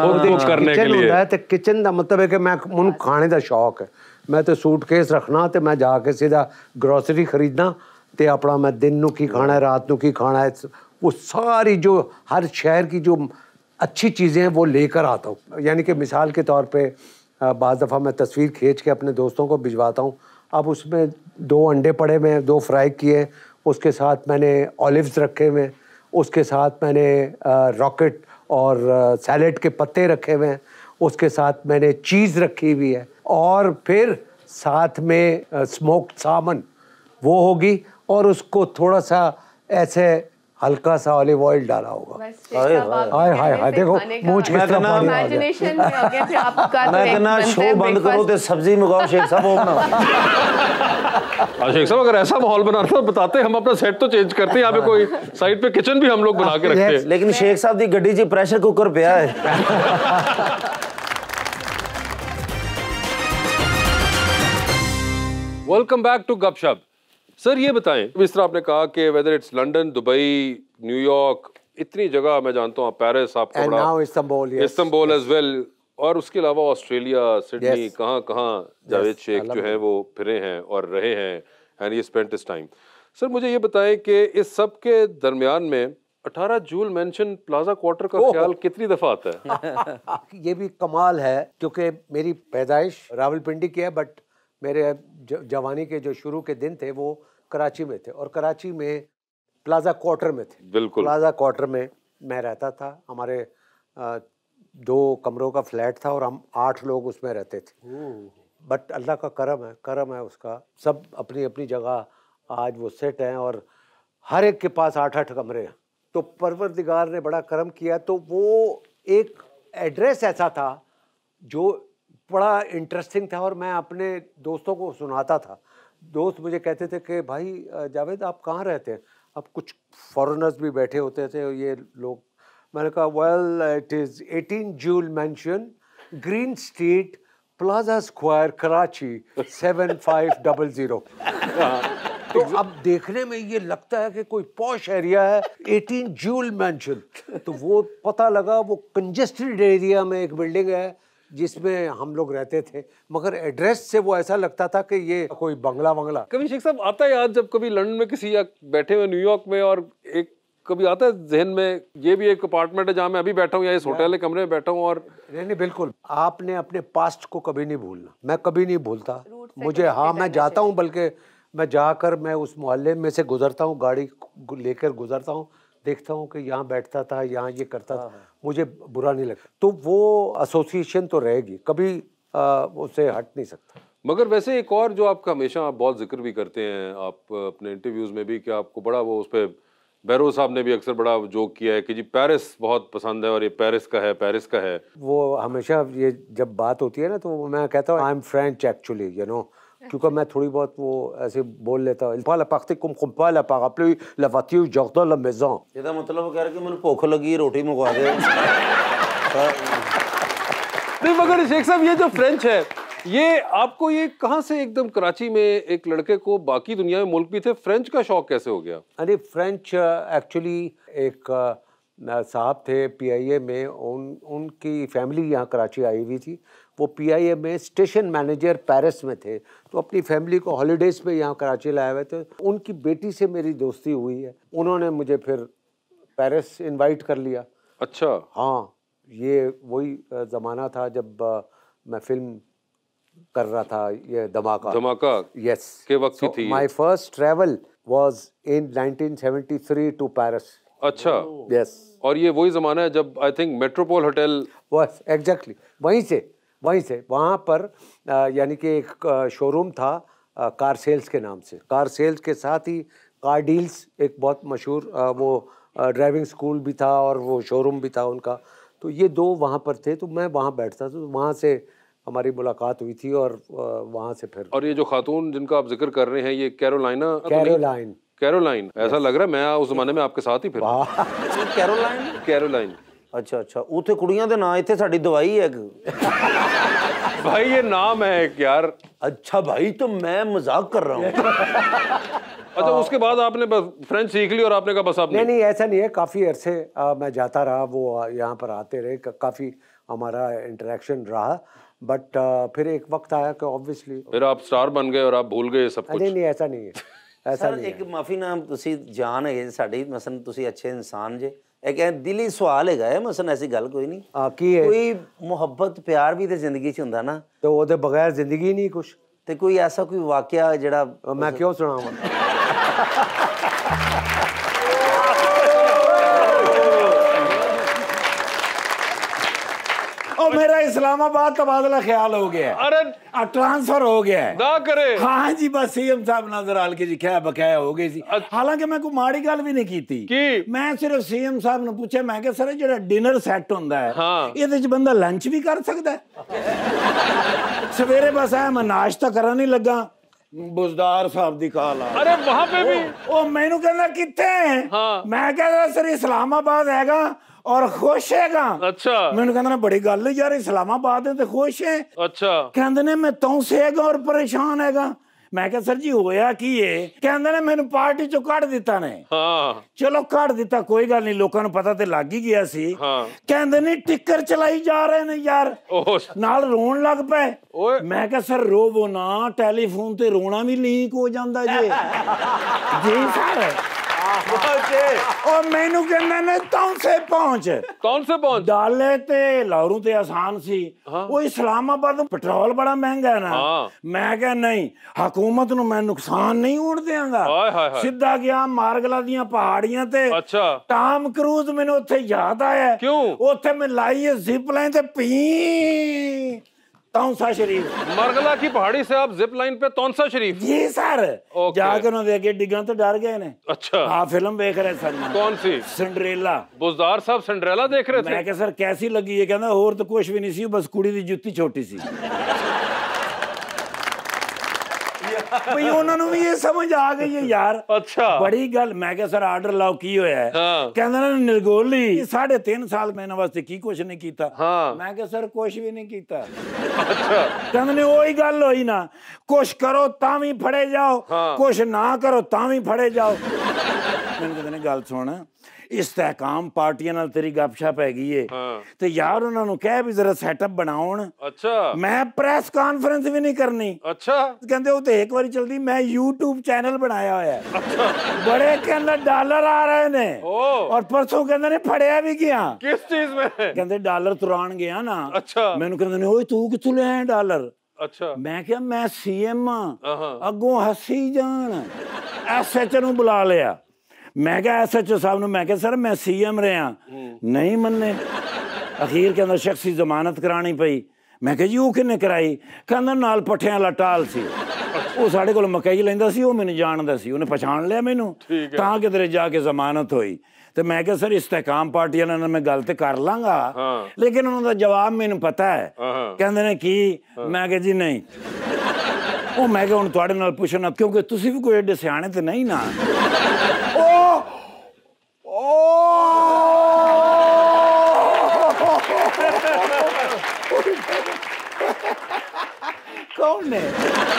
हाँ, हाँ, किचन का तो मतलब है कि मैं मैं खाने का शौक है मैं तो ਮੈਨੂੰ ਖਾਣੇ ਦਾ ਸ਼ੌਕ ਹੈ ਮੈਂ ਤੇ ਸੂਟਕੇਸ ਰੱਖਣਾ ਤੇ ਮੈਂ ਜਾ ਕੇ ਸਿੱਧਾ ਗਰੋਸਰੀ ਖਰੀਦਣਾ ਤੇ ਆਪਣਾ ਮੈਂ ਦਿਨ ਨੂੰ ਕੀ वो सारी जो हर शहर की जो अच्छी चीज़ें हैं वो लेकर आता हूँ यानी कि मिसाल के तौर पे बज दफ़ा मैं तस्वीर खींच के अपने दोस्तों को भिजवाता हूँ अब उसमें दो अंडे पड़े हुए हैं दो फ्राई किए उसके साथ मैंने ऑलिव्स रखे हुए उसके साथ मैंने रॉकेट और सैलेड के पत्ते रखे हुए हैं उसके साथ मैंने चीज़ रखी हुई है और फिर साथ में स्मोक्ड सामन वो होगी और उसको थोड़ा सा ऐसे हल्का सा ऑलिव ऑयल डाला होगा हाय हाय हाय देखो मूछ के तरफ पानी आ गया तो मैं इतना शो बंद करो तो सब्जी मंगाओ शेख साहब अपना शेख साहब अगर ऐसा माहौल बनाना तो बताते हम अपना सेट तो चेंज करते हैं यहाँ पे कोई साइड पे किचन भी हम लोग बना के रखते हैं लेकिन शेख साहब की गड्डी जी प्रेशर कुकर पे है welcome back to Gupshup sir ये बताएं जिस तरह आपने कहा कि whether it's London Dubai New York इतनी जगह मैं जानता हूँ पेरिस आपको इस्तांबुल एज वेल और उसके अलावा ऑस्ट्रेलिया सिडनी yes. कहाँ कहाँ जावेद yes, शेख जो है वो फिरे हैं और रहे हैं एंड ये स्पेंड दिस टाइम सर मुझे ये बताएं कि इस सब के दरमियान में 18 जूल मेंशन प्लाजा क्वार्टर का ख्याल कितनी दफ़ा आता है ये भी कमाल है क्योंकि मेरी पैदाइश रावलपिंडी की है बट मेरे जवानी के जो शुरू के दिन थे वो कराची में थे और कराची में प्लाजा क्वार्टर में थे बिल्कुल प्लाजा क्वार्टर में मैं रहता था हमारे दो कमरों का फ्लैट था और हम आठ लोग उसमें रहते थे हम्म। बट अल्लाह का करम है करम है उसका सब अपनी अपनी जगह आज वो सेट हैं और हर एक के पास आठ आठ कमरे हैं तो परवरदिगार ने बड़ा करम किया तो वो एक एड्रेस ऐसा था जो बड़ा इंटरेस्टिंग था और मैं अपने दोस्तों को सुनाता था दोस्त मुझे कहते थे कि भाई जावेद आप कहाँ रहते हैं अब कुछ फॉरेनर्स भी बैठे होते थे ये लोग मैंने कहा well it is eighteen Joule Mansion Green Street Plaza Square Karachi seven five double zero तो अब देखने में ये लगता है कि कोई पॉश एरिया है एटीन जूल मैंशन तो वो पता लगा वो कंजेस्टेड एरिया में एक बिल्डिंग है जिसमें हम लोग रहते थे मगर एड्रेस से वो ऐसा लगता था कि ये कोई बंगला वंगला कभी शेख साहब आता है याद जब कभी लंदन में किसी या बैठे हुए न्यूयॉर्क में और एक कभी आता है जहन में ये भी एक अपार्टमेंट है जहाँ मैं अभी बैठा हूँ या इस होटल के कमरे में बैठा हूँ और नहीं नहीं बिल्कुल आपने अपने पास्ट को कभी नहीं भूलना मैं कभी नहीं भूलता मुझे हाँ मैं जाता हूँ बल्कि मैं जाकर मैं उस मोहल्ले में से गुजरता हूँ गाड़ी लेकर गुजरता हूँ देखता हूँ कि यहाँ बैठता था यहाँ ये करता था हाँ, हाँ। मुझे बुरा नहीं लगता तो वो एसोसिएशन तो रहेगी कभी उससे उसे हट नहीं सकता मगर वैसे एक और जो आपका हमेशा आप बहुत जिक्र भी करते हैं आप अपने इंटरव्यूज़ में भी कि आपको बड़ा वो उस पर बैरो साहब ने भी अक्सर बड़ा जोक किया है कि जी पेरिस बहुत पसंद है और ये पेरिस का है पेरिस का है वो हमेशा ये जब बात होती है ना तो मैं कहता हूँ I am French actually you know क्योंकि मैं थोड़ी बहुत वो ऐसे बोल लेता है पाला पाखते कुम कुम पाला पागपले लवाती हूँ जगदा ला मेज़ां ये मतलब कह रहा कि मैंने भूख लगी रोटी मंगवा दे नहीं मगर शेख साहब ये जो फ्रेंच है ये आपको ये कहाँ से एकदम कराची में एक लड़के को बाकी दुनिया में मुल्क भी थे फ्रेंच का शौक कैसे हो गया अरे फ्रेंच एक्चुअली एक साहब थे पीआईए में उन उनकी फैमिली यहाँ कराची आई हुई थी वो पीआईए में स्टेशन मैनेजर पेरिस में थे तो अपनी फैमिली को हॉलीडेज़ पे यहाँ कराची लाए हुए थे उनकी बेटी से मेरी दोस्ती हुई है उन्होंने मुझे फिर पेरिस इनवाइट कर लिया अच्छा हाँ ये वही ज़माना था जब मैं फिल्म कर रहा था ये धमाका धमाका यस के वक्त so, थी my first travel was in 1973 to Paris अच्छा यस और ये वही ज़माना है जब आई थिंक मेट्रोपोल होटल बस एग्जैक्टली वहीं से वहीं से वहाँ पर यानी कि एक शोरूम था आ, कार सेल्स के नाम से कार सेल्स के साथ ही कार डील्स एक बहुत मशहूर आ, वो ड्राइविंग स्कूल भी था और वो शोरूम भी था उनका तो ये दो वहाँ पर थे तो मैं वहाँ बैठता था तो वहाँ से हमारी मुलाकात हुई थी और वहाँ से फिर और ये जो खातून जिनका आप जिक्र कर रहे हैं ये कैरोलाइना तो कैरोलाइन कैरोलाइन ऐसा yes. लग रहा है मैं उस जमाने में आपके साथ ही फिर कैरोलाइन कैरोलाइन अच्छा अच्छा उथे ਕੁੜੀਆਂ ਦੇ ਨਾਂ ਇੱਥੇ साड़ी दवाई है भाई ये नाम है एक यार अच्छा भाई तो मैं मजाक कर रहा हूँ अच्छा उसके बाद आपने बस फ्रेंच सीख ली और आपने कहा बस आप नहीं नहीं ऐसा नहीं है काफ़ी अरसे मैं जाता रहा वो यहाँ पर आते रहे काफ़ी हमारा इंटरेक्शन रहा बट आ, फिर एक वक्त आया कि ऑब्वियसली फिर आप स्टार बन गए और आप भूल गए सब कुछ नहीं नहीं ऐसा नहीं है ਸਰ ਇੱਕ ਮਾਫੀਨਾਮ ਤੁਸੀਂ ਜਾਣ ਹੈਗੇ ਸਾਡੀ ਮਸਨ ਤੁਸੀਂ ਅੱਛੇ ਇਨਸਾਨ ਜੇ ਇਹ ਕਹੇ ਦਿਲੀ ਸਵਾਲ ਹੈਗਾ ਹੈ ਮਸਨ ਐਸੀ ਗੱਲ ਕੋਈ ਨਹੀਂ ਆ ਕੀ ਹੈ ਕੋਈ ਮੁਹੱਬਤ ਪਿਆਰ ਵੀ ਤੇ ਜ਼ਿੰਦਗੀ 'ਚ ਹੁੰਦਾ ਨਾ ਤੇ ਉਹਦੇ ਬਗੈਰ ਜ਼ਿੰਦਗੀ ਨਹੀਂ ਕੁਝ ਤੇ ਕੋਈ ਐਸਾ ਕੋਈ ਵਾਕਿਆ ਜਿਹੜਾ ਮੈਂ ਕਿਉਂ ਸੁਣਾਵਾਂ और मेरा इस्लामाबाद तबादला ख्याल हो गया अरे ट्रांसफर हो गया ना करे हाँ जी बस सीएम साहब नजर आल के जी क्या बकाया हो गई सी अच्छा। हालांकि मैं कोई माड़ी गल भी नहीं की थी। की मैं सिर्फ सीएम साहब ने पूछा मैं क्या सर जो डिनर सैट हों हाँ। ये बंदा लंच भी कर सकता है सवेरे बस आया मैं नाश्ता करा नहीं लगा बुजदार साहब की कॉल अरे वहां पे भी ओ, ओ मैनू कहना कितने हाँ। मैं कह रहा सर इस्लामाबाद हैगा और खुश हैगा अच्छा मैंने कहना बड़ी गल यार इस्लामाबाद है तो खुश है अच्छा कहते ने मैं तू सेगा और परेशान हैगा मैं क्या सर जी होया की है कहते ने मैंने पार्टी चो कड़ दिता ने हाँ। चलो कड़ दिता कोई गल नहीं लोगों पता तो लग ही गया सी हाँ। कहते ने टिकर चलाई जा रहे ने यार नाल रोन लग पे मैं क्या सर रोवो ना टेलीफोन ते रोना भी लीक हो जाता जे जी सर और से से पहुंच डाले ते ते आसान सी हाँ। वो इस्लामाबाद पेट्रोल बड़ा महंगा है ना हाँ। मैं क्या नहीं हकूमत नु मैं नुकसान नहीं होने देंगा सीधा गया मारगला दिया पहाड़ियां ते अच्छा टॉम क्रूज मेनू उथे याद आया क्यों उथे मैं लाई जिप लाइन ते पी तौसा शरीफ मरगला की पहाड़ी से आप जिप लाइन पे तौसा शरीफ जी सर जाकर मैं देखे डिगना तो डर गए ने अच्छा हाँ फिल्म देख रहे सर कौन सी सिंड्रेला बुजदार साहब सिंड्रेला देख रहे थे मैं सर कैसी लगी है कहना और तो कुछ भी नहीं सी बस कुड़ी की जुत्ती छोटी सी ਭਈ ਉਹਨਾਂ ਨੂੰ ਵੀ ਇਹ ਸਮਝ ਆ ਗਈ ਹੈ ਯਾਰ ਅੱਛਾ ਬੜੀ ਗੱਲ ਮੈਂ ਕਿਹਾ ਸਰ ਆਰਡਰ ਲਾਓ ਕੀ ਹੋਇਆ ਹੈ ਕਹਿੰਦਾ ਨਾ ਨਿਰਗੋਲੀ 3 ਸਾਲ ਮੈਂ ਇਹਨਾਂ ਵਾਸਤੇ ਕੀ ਕੁਝ ਨਹੀਂ ਕੀਤਾ ਮੈਂ ਕਿਹਾ ਸਰ ਕੁਝ ਵੀ ਨਹੀਂ ਕੀਤਾ ਅੱਛਾ ਕਹਿੰਦੇ ਨੇ ਉਹੀ ਗੱਲ ਹੋਈ ਨਾ ਕੁਝ ਕਰੋ ਤਾਂ ਵੀ ਫੜੇ ਜਾਓ ਕੁਝ ਨਾ ਕਰੋ ਤਾਂ ਵੀ ਫੜੇ ਜਾਓ ਮੈਨੂੰ ਕਹਿੰਦੇ ਨੇ ਗੱਲ ਸੁਣ ਇਸਤਿਹਕਾਮ ਪਾਰਟੀਆਂ ਨਾਲ ਤੇਰੀ ਗੱਪਸ਼ਪ ਹੈਗੀ ਏ ਤੇ ਯਾਰ ਉਹਨਾਂ ਨੂੰ ਕਹਿ ਵੀ ਜ਼ਰਾ ਸੈਟਅਪ ਬਣਾਉਣ ਅੱਛਾ ਮੈਂ ਪ੍ਰੈਸ ਕਾਨਫਰੰਸ ਵੀ ਨਹੀਂ ਕਰਨੀ ਅੱਛਾ ਕਹਿੰਦੇ ਉਹ ਤੇ ਇੱਕ ਵਾਰੀ ਚਲਦੀ ਮੈਂ YouTube ਚੈਨਲ ਬਣਾਇਆ ਹੋਇਆ ਹੈ ਬੜੇ ਕਹਿੰਦਾ ਡਾਲਰ ਆ ਰਹੇ ਨੇ ਔਰ ਪਰਸੋਂ ਕਹਿੰਦੇ ਨੇ ਫੜਿਆ ਵੀ ਗਿਆ ਕਿਸ ਚੀਜ਼ ਵਿੱਚ ਕਹਿੰਦੇ ਡਾਲਰ ਤੁਰਾਣ ਗਿਆ ਨਾ ਅੱਛਾ ਮੈਨੂੰ ਕਹਿੰਦੇ ਨੇ ਓਏ ਤੂੰ ਕਿੱਥੋਂ ਲੈ ਆਇਆ ਡਾਲਰ ਅੱਛਾ ਮੈਂ ਕਿਹਾ ਮੈਂ ਸੀਐਮ ਆ ਅੱਗੋਂ ਹੱਸੀ ਜਾਣ ਐਸਐਚ ਨੂੰ ਬੁਲਾ ਲਿਆ ਮੈਂ ਕਿਹਾ ਐਸਐਚਓ ਸਾਹਿਬ ਨੂੰ ਮੈਂ ਕਿਹਾ ਸਰ ਮੈਂ ਸੀਐਮ ਰਿਹਾ ਨਹੀਂ ਮੰਨੇ ਅਖੀਰ ਕਹਿੰਦਾ ਸ਼ਖਸੀ ਜ਼ਮਾਨਤ ਕਰਾਣੀ ਪਈ ਮੈਂ ਕਿਹਾ ਜੀ ਉਹ ਕਿੰਨੇ ਕਰਾਈ ਕਹਿੰਦਾ ਨਾਲ ਪੱਠਿਆਂ ਵਾਲਾ ਟਾਲ ਸੀ ਉਹ ਸਾਡੇ ਕੋਲ ਮਕਈ ਲੈਂਦਾ ਸੀ ਉਹ ਮੈਨੂੰ ਜਾਣਦਾ ਸੀ ਉਹਨੇ ਪਛਾਣ ਲਿਆ ਮੈਨੂੰ ਤਾਂ ਕਿਧਰੇ ਜਾ ਕੇ ਜ਼ਮਾਨਤ ਹੋਈ ਤੇ ਮੈਂ ਕਿਹਾ ਸਰ ਇਸਤਕਾਮ ਪਾਰਟੀ ਨਾਲ ਮੈਂ ਗੱਲ ਤੇ ਕਰ ਲਾਂਗਾ ਲੇਕਿਨ ਉਹਨਾਂ ਦਾ ਜਵਾਬ ਮੈਨੂੰ ਪਤਾ ਹੈ ਕਹਿੰਦੇ ਨੇ ਕੀ ਮੈਂ ਕਿਹਾ ਜੀ ਨਹੀਂ ਉਹ ਮੈਂ ਕਿਹਾ ਹੁਣ ਤੁਹਾਡੇ ਨਾਲ ਪੁੱਛਣਾ ਕਿਉਂਕਿ ਤੁਸੀਂ ਵੀ ਕੋਈ ਏਡੇ ਸਿਆਣੇ ਤੇ ਨਹੀਂ ਨਾ on there.